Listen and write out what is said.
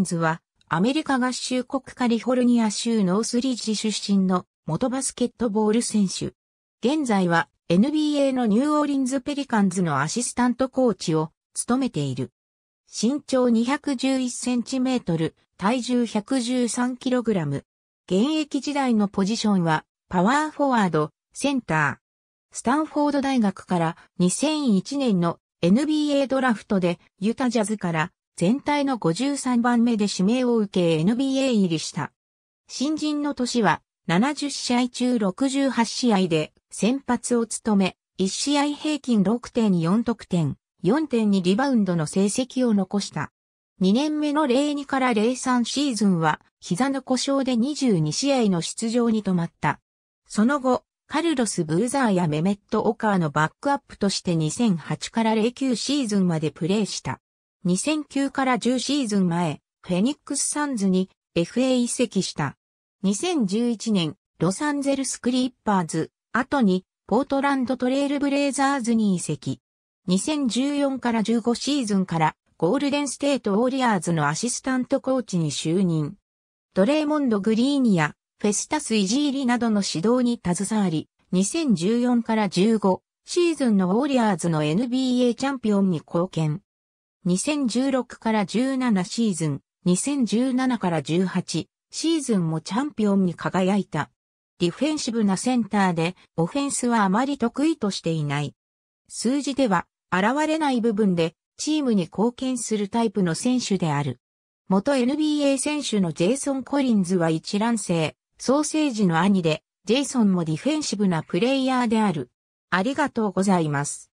ンズは、アメリカ合衆国カリフォルニア州ノースリッジ出身の元バスケットボール選手。現在は NBA のニューオーリンズペリカンズのアシスタントコーチを務めている。身長211センチメートル、体重113キログラム。現役時代のポジションはパワーフォワード、センター。スタンフォード大学から2001年の NBA ドラフトでユタジャズから全体の53番目で指名を受け NBA 入りした。新人の年は70試合中68試合で先発を務め、1試合平均6.4得点、4.2リバウンドの成績を残した。2年目の02から03シーズンは膝の故障で22試合の出場に止まった。その後、カルロス・ブーザーやメメット・オカーのバックアップとして2008から09シーズンまでプレーした。2009から10シーズン前、フェニックスサンズに FA 移籍した。2011年、ロサンゼルスクリッパーズ、後に、ポートランドトレイルブレイザーズに移籍。2014から15シーズンからゴールデンステートウォリアーズのアシスタントコーチに就任。ドレーモンド・グリーニやフェスタス・イジーリなどの指導に携わり、2014から15シーズンのウォリアーズの NBA チャンピオンに貢献。2016から17シーズン、2017から18シーズンもチャンピオンに輝いた。ディフェンシブなセンターで、オフェンスはあまり得意としていない。数字では、現れない部分で、チームに貢献するタイプの選手である。元 NBA 選手のジェイソン・コリンズは一覧性、ソーセージの兄で、ジェイソンもディフェンシブなプレイヤーである。ありがとうございます。